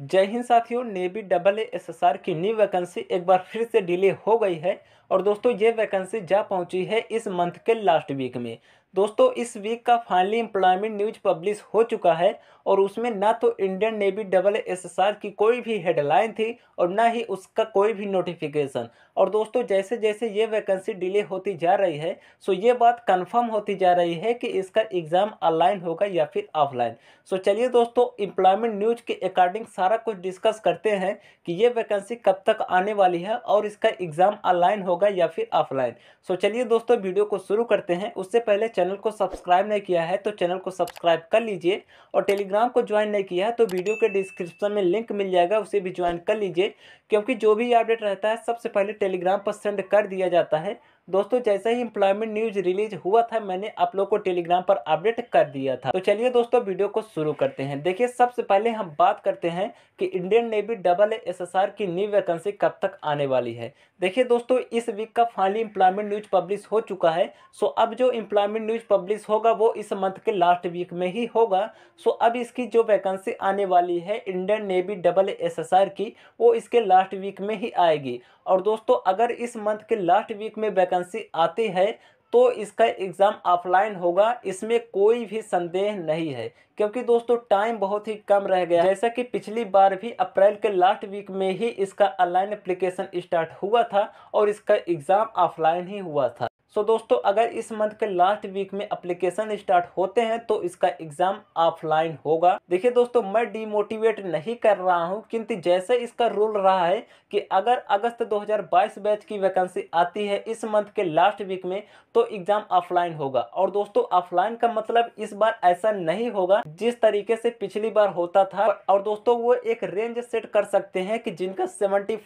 जय हिंद साथियों नेवी डबल आर की न्यू वैकेंसी एक बार फिर से डिले हो गई है और दोस्तों ये वैकेंसी जा पहुंची है इस मंथ के लास्ट वीक में दोस्तों इस वीक का फाइनली एम्प्लॉयमेंट न्यूज पब्लिश हो चुका है और उसमें ना तो इंडियन नेवी डबल एस की कोई भी हेडलाइन थी और ना ही उसका कोई भी नोटिफिकेशन और दोस्तों जैसे जैसे ये वैकेंसी डिले होती जा रही है सो ये बात कंफर्म होती जा रही है कि इसका एग्ज़ाम ऑनलाइन होगा या फिर ऑफलाइन सो चलिए दोस्तों एम्प्लॉयमेंट न्यूज के अकॉर्डिंग सारा कुछ डिस्कस करते हैं कि ये वैकेंसी कब तक आने वाली है और इसका एग्ज़ाम ऑनलाइन होगा या फिर ऑफलाइन सो चलिए दोस्तों वीडियो को शुरू करते हैं उससे पहले चैनल को सब्सक्राइब नहीं किया है तो चैनल को सब्सक्राइब कर लीजिए और टेलीग्राम को ज्वाइन नहीं किया है तो वीडियो के डिस्क्रिप्शन में लिंक मिल जाएगा उसे भी ज्वाइन कर लीजिए क्योंकि जो भी अपडेट रहता है सबसे पहले टेलीग्राम पर सेंड कर दिया जाता है दोस्तों जैसे ही इम्प्लॉयमेंट न्यूज रिलीज हुआ था मैंने आप लोग को टेलीग्राम पर अपडेट कर दिया था तो चलिए दोस्तों वीडियो को शुरू करते हैं देखिए सबसे पहले हम बात करते हैं कि इंडियन नेवी डबल एसएसआर की न्यू वैकेंसी कब तक आने वाली है देखिए दोस्तों इस वीक का फाइनली इम्प्लॉयमेंट न्यूज पब्लिश हो चुका है सो अब जो इम्प्लॉयमेंट न्यूज पब्लिश होगा वो इस मंथ के लास्ट वीक में ही होगा सो अब इसकी जो वैकेंसी आने वाली है इंडियन नेवी डबल आर की वो इसके लास्ट वीक में ही आएगी और दोस्तों अगर इस मंथ के लास्ट वीक में वैकेंसी वैकेंसी आती है तो इसका एग्ज़ाम ऑफलाइन होगा इसमें कोई भी संदेह नहीं है क्योंकि दोस्तों टाइम बहुत ही कम रह गया जैसा कि पिछली बार भी अप्रैल के लास्ट वीक में ही इसका ऑनलाइन एप्लीकेशन स्टार्ट हुआ था और इसका एग्ज़ाम ऑफलाइन ही हुआ था सो दोस्तों अगर इस मंथ के लास्ट वीक में अप्लीकेशन स्टार्ट होते हैं तो इसका एग्जाम ऑफलाइन होगा देखिए दोस्तों मैं डीमोटिवेट नहीं कर रहा हूं किंतु जैसे इसका रूल रहा है कि अगर अगस्त 2022 बैच की वैकेंसी आती है इस मंथ के लास्ट वीक में तो एग्जाम ऑफलाइन होगा और दोस्तों ऑफलाइन का मतलब इस बार ऐसा नहीं होगा जिस तरीके से पिछली बार होता था और दोस्तों वो एक रेंज सेट कर सकते हैं कि जिनका सेवेंटी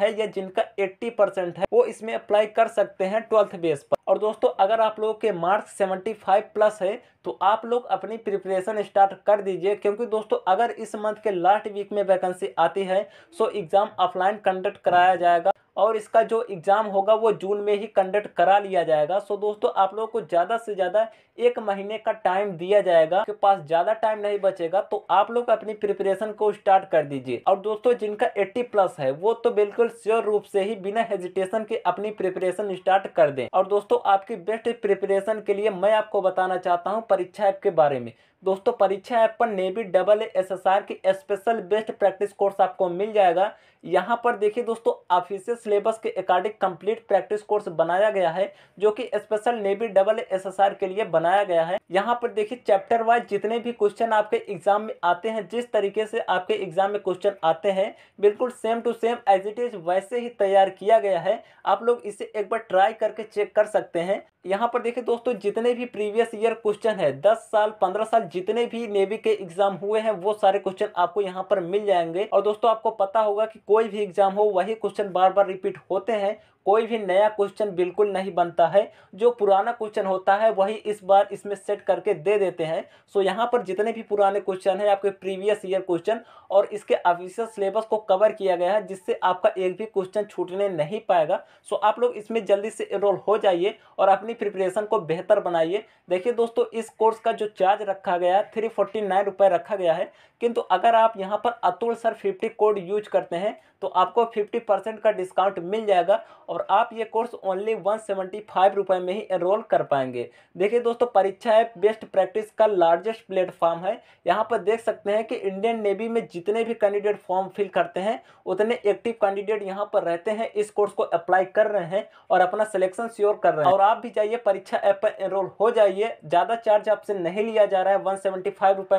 है या जिनका एट्टी है वो इसमें अप्लाई कर सकते हैं ट्वेल्थ बेस पर और दोस्तों अगर आप लोगों के मार्क्स सेवेंटी फाइव प्लस है तो आप लोग अपनी प्रिपरेशन स्टार्ट कर दीजिए क्योंकि दोस्तों अगर इस मंथ के लास्ट वीक में वैकेंसी आती है सो एग्ज़ाम ऑफलाइन कंडक्ट कराया जाएगा और इसका जो एग्ज़ाम होगा वो जून में ही कंडक्ट करा लिया जाएगा सो दोस्तों आप लोगों को ज़्यादा से ज़्यादा एक महीने का टाइम दिया जाएगा के पास ज़्यादा टाइम नहीं बचेगा तो आप लोग अपनी प्रिपरेशन को स्टार्ट कर दीजिए और दोस्तों जिनका एट्टी प्लस है वो तो बिल्कुल श्योर रूप से ही बिना हेजिटेशन के अपनी प्रिपरेशन स्टार्ट कर दें और दोस्तों आपकी बेस्ट प्रिपरेशन के लिए मैं आपको बताना चाहता हूँ परीक्षा ऐप के बारे में दोस्तों परीक्षा ऐप पर navy double S S R की स्पेशल बेस्ट प्रैक्टिस कोर्स आपको मिल जाएगा यहाँ पर देखिए दोस्तों ऑफिशियल सिलेबस के अकॉर्डिंग कंप्लीट प्रैक्टिस कोर्स बनाया गया है जो कि special navy double S S R के लिए बनाया गया है यहाँ पर देखिए चैप्टर वाइज जितने भी क्वेश्चन आपके एग्जाम में आते हैं जिस तरीके से आपके एग्जाम में क्वेश्चन आते हैं बिल्कुल same to same as it is वैसे ही तैयार किया गया है आप लोग इसे एक बार ट्राई करके चेक कर सकते हैं यहाँ पर देखिए दोस्तों जितने भी प्रीवियस ईयर क्वेश्चन है दस साल पंद्रह साल जितने भी नेवी के एग्जाम हुए हैं वो सारे क्वेश्चन आपको यहाँ पर मिल जाएंगे और दोस्तों आपको पता होगा कि कोई भी एग्जाम हो वही क्वेश्चन बार बार रिपीट होते हैं कोई भी नया क्वेश्चन बिल्कुल नहीं बनता है जो पुराना क्वेश्चन होता है वही इस बार इसमें सेट करके दे देते हैं सो यहाँ पर जितने भी पुराने क्वेश्चन हैं आपके प्रीवियस ईयर क्वेश्चन और इसके ऑफिशियल सिलेबस को कवर किया गया है जिससे आपका एक भी क्वेश्चन छूटने नहीं पाएगा सो आप लोग इसमें जल्दी से इनरोल हो जाइए और अपनी प्रिपरेशन को बेहतर बनाइए देखिए दोस्तों इस कोर्स का जो चार्ज रखा गया है थ्री फोर्टी नाइन रुपये रखा गया है किंतु अगर आप यहाँ पर Atul sir fifty code use करते हैं तो आपको फिफ्टी परसेंट का डिस्काउंट मिल जाएगा और आप ये course only one seventy five रुपये में ही एनरोल कर पाएंगे देखिए दोस्तों परीक्षा ऐप बेस्ट प्रैक्टिस का लार्जेस्ट प्लेटफॉर्म है यहाँ पर देख सकते हैं कि इंडियन नेवी में जितने भी कैंडिडेट फॉर्म फिल करते हैं उतने एक्टिव कैंडिडेट यहाँ पर रहते हैं इस कोर्स को अप्लाई कर रहे हैं और अपना सिलेक्शन श्योर कर रहे हैं और आप भी जाइए परीक्षा ऐप पर एनरोल हो जाइए ज़्यादा चार्ज आपसे नहीं लिया जा रहा है वन सेवेंटी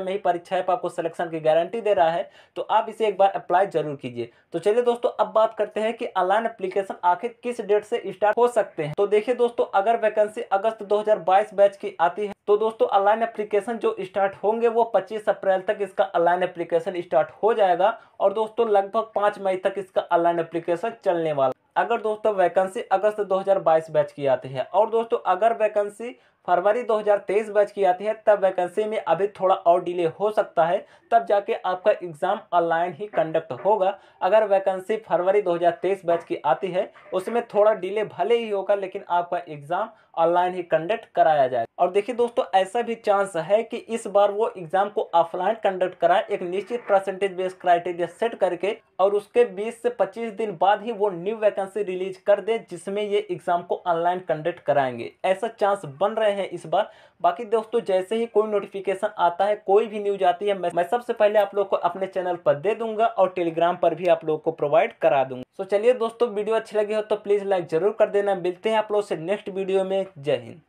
में ही परीक्षा ऐप आपको सिलेक्शन की गारंटी दे रहा है तो आप इसे एक बार अप्लाई जरूर कीजिए तो चलिए दोस्तों अब बात करते हैं कि ऑनलाइन एप्लीकेशन आखिर किस डेट से स्टार्ट हो सकते हैं तो देखिए दोस्तों अगर वैकेंसी अगस्त 2022 बैच की आती है तो दोस्तों ऑनलाइन एप्लीकेशन जो स्टार्ट होंगे वो 25 अप्रैल तक इसका ऑनलाइन एप्लीकेशन स्टार्ट हो जाएगा और दोस्तों लगभग पांच मई तक इसका ऑनलाइन एप्लीकेशन चलने वाला अगर दोस्तों वैकेंसी अगस्त 2022 बैच की आती है और दोस्तों अगर वैकेंसी फरवरी 2023 बैच की आती है तब वैकेंसी में अभी थोड़ा और डिले हो सकता है तब जाके आपका एग्ज़ाम ऑनलाइन ही कंडक्ट होगा अगर वैकेंसी फरवरी 2023 बैच की आती है उसमें थोड़ा डिले भले ही होगा लेकिन आपका एग्ज़ाम ऑनलाइन ही कंडक्ट कराया जाए और देखिए दोस्तों ऐसा भी चांस है कि इस बार वो एग्जाम को ऑफलाइन कंडक्ट कराए एक निश्चित परसेंटेज बेस क्राइटेरिया सेट करके और उसके 20 से 25 दिन बाद ही वो न्यू वैकेंसी रिलीज कर दे जिसमें ये एग्जाम को ऑनलाइन कंडक्ट कराएंगे ऐसा चांस बन रहे है इस बार बाकी दोस्तों जैसे ही कोई नोटिफिकेशन आता है कोई भी न्यूज आती है मैं सबसे पहले आप लोग को अपने चैनल पर दे दूंगा और टेलीग्राम पर भी आप लोग को प्रोवाइड करा दूंगा तो चलिए दोस्तों वीडियो अच्छी लगी हो तो प्लीज़ लाइक जरूर कर देना मिलते हैं आप लोग से नेक्स्ट वीडियो में जय हिंद